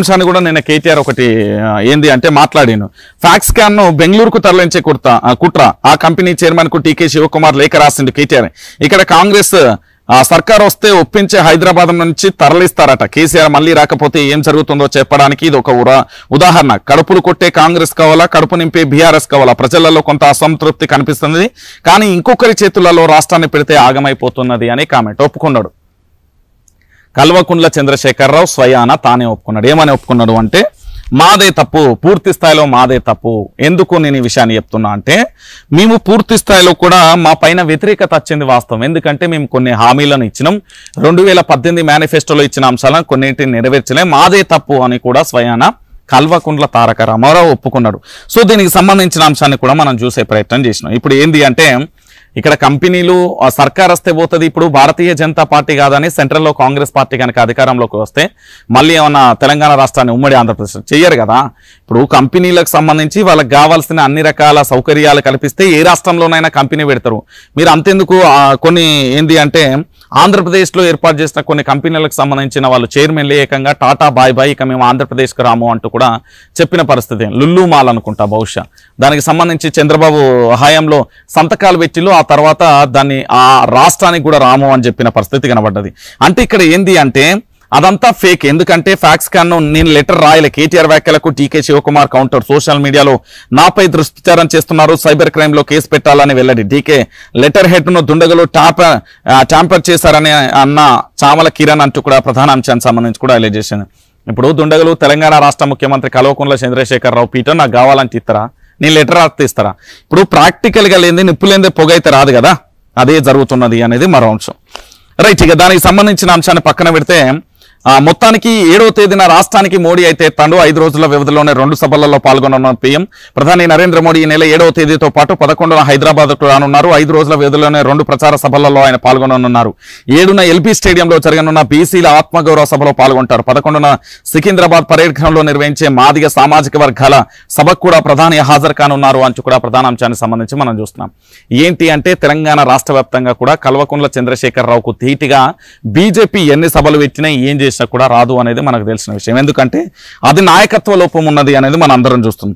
అంశాన్ని కూడా నేను కేటీఆర్ ఒకటి ఏంది అంటే మాట్లాడాను ఫ్యాక్స్ క్యాన్ ను బెంగళూరుకు తరలించే కుర్త కుట్ర ఆ కంపెనీ చైర్మన్ కు టీకే శివకుమార్ లేఖ రాసిండు కేటీఆర్ ఇక్కడ కాంగ్రెస్ సర్కార్ వస్తే ఒప్పించే హైదరాబాద్ నుంచి తరలిస్తారట కేసీఆర్ మళ్ళీ రాకపోతే ఏం జరుగుతుందో చెప్పడానికి ఇది ఒక ఉదాహరణ కడుపులు కొట్టే కాంగ్రెస్ కావాలా కడుపు నింపే బీఆర్ఎస్ కావాలా ప్రజలలో కొంత అసంతృప్తి కనిపిస్తుంది కానీ ఇంకొకరి చేతులలో రాష్ట్రాన్ని పెడితే ఆగమైపోతున్నది అని కామెంట్ ఒప్పుకున్నాడు కల్వకుండ్ల చంద్రశేఖరరావు స్వయాన తానే ఒప్పుకున్నాడు ఏమని ఒప్పుకున్నాడు అంటే మాదే తప్పు పూర్తి స్థాయిలో మాదే తప్పు ఎందుకు నేను ఈ విషయాన్ని చెప్తున్నా అంటే మేము పూర్తి స్థాయిలో కూడా మా పైన వ్యతిరేకత వచ్చింది వాస్తవం ఎందుకంటే మేము కొన్ని హామీలను ఇచ్చినాం రెండు వేల పద్దెనిమిది మేనిఫెస్టోలో ఇచ్చిన అంశాలను కొన్నింటిని నెరవేర్చలే మాదే తప్పు అని కూడా స్వయాన కల్వకుండ్ల తారక రామారావు ఒప్పుకున్నాడు సో దీనికి సంబంధించిన అంశాన్ని కూడా మనం చూసే ప్రయత్నం చేసినాం ఇప్పుడు ఏంటి అంటే ఇక్కడ కంపెనీలు సర్కార్ వస్తే పోతుంది ఇప్పుడు భారతీయ జనతా పార్టీ కాదని సెంట్రల్లో కాంగ్రెస్ పార్టీ కనుక అధికారంలోకి వస్తే మళ్ళీ ఏమన్నా తెలంగాణ రాష్ట్రాన్ని ఉమ్మడి ఆంధ్రప్రదేశ్ చెయ్యరు కదా ఇప్పుడు కంపెనీలకు సంబంధించి వాళ్ళకి కావాల్సిన అన్ని రకాల సౌకర్యాలు కల్పిస్తే ఏ రాష్ట్రంలోనైనా కంపెనీ పెడతారు మీరు అంతెందుకు కొన్ని ఏంటి అంటే ఆంధ్రప్రదేశ్లో ఏర్పాటు చేసిన కొన్ని కంపెనీలకు సంబంధించిన వాళ్ళు చైర్మన్లు ఏకంగా టాటా బాయ్ బాయ్ ఇక మేము ఆంధ్రప్రదేశ్కి రాము అంటూ కూడా చెప్పిన పరిస్థితి లుల్లు మాల్ అనుకుంటా బహుశా దానికి సంబంధించి చంద్రబాబు హయాంలో సంతకాలు పెట్టిలు ఆ తర్వాత దాన్ని ఆ రాష్ట్రానికి కూడా రాము అని చెప్పిన పరిస్థితి కనబడ్డది అంటే ఇక్కడ ఏంది అంటే అదంతా ఫేక్ ఎందుకంటే ఫ్యాక్స్ కన్నా నేను లెటర్ రాయలే కేటీఆర్ వ్యాఖ్యలకు టీకే శివకుమార్ కౌంటర్ సోషల్ మీడియాలో నాపై దృష్టిచారం చేస్తున్నారు సైబర్ క్రైమ్ లో కేసు పెట్టాలని వెళ్ళండి టీకే లెటర్ హెడ్ ను దుండగలు టాప్ టాంపర్ చేశారని అన్న చామల కిరణ్ అంటూ కూడా ప్రధాన అంశానికి సంబంధించి కూడా హైలైట్ ఇప్పుడు దుండగలు తెలంగాణ రాష్ట్ర ముఖ్యమంత్రి కల్వకుంట్ల చంద్రశేఖరరావు పీఠం నాకు కావాలంటే ఇస్తారా నేను లెటర్ రాస్తే ఇస్తారా ఇప్పుడు ప్రాక్టికల్గా లేని నిప్పులేందే పొగైతే రాదు కదా అదే జరుగుతున్నది అనేది మరో అంశం రైట్ ఇక దానికి సంబంధించిన అంశాన్ని పక్కన పెడితే మొత్తానికి ఏడవ తేదీన రాష్ట్రానికి మోడీ అయితే తండ్రు ఐదు రోజుల వ్యవధిలోనే రెండు సభలలో పాల్గొనున్న పీఎం ప్రధాని నరేంద్ర మోడీ ఈ నెల ఏడవ తేదీతో పాటు పదకొండున హైదరాబాద్ రానున్నారు ఐదు రోజుల వ్యవధిలోనే రెండు ప్రచార సభలలో ఆయన పాల్గొననున్నారు ఏడున ఎల్పీ స్టేడియంలో జరగనున్న బీసీల ఆత్మగౌరవ సభలో పాల్గొంటారు పదకొండున సికింద్రాబాద్ పర్యటనలో నిర్వహించే మాదిగ సామాజిక వర్గాల సభకు కూడా ప్రధాని హాజరు కానున్నారు అని కూడా ప్రధానాంశానికి సంబంధించి మనం చూస్తున్నాం ఏంటి అంటే తెలంగాణ రాష్ట్ర కూడా కల్వకుండ్ల చంద్రశేఖరరావుకు ధీటిగా బీజేపీ ఎన్ని సభలు పెట్టినా ఏం చేసి చేసినా కూడా రాదు అనేది మనకు తెలిసిన విషయం ఎందుకంటే అది నాయకత్వ లోపం ఉన్నది అనేది మనం అందరం చూస్తున్నాం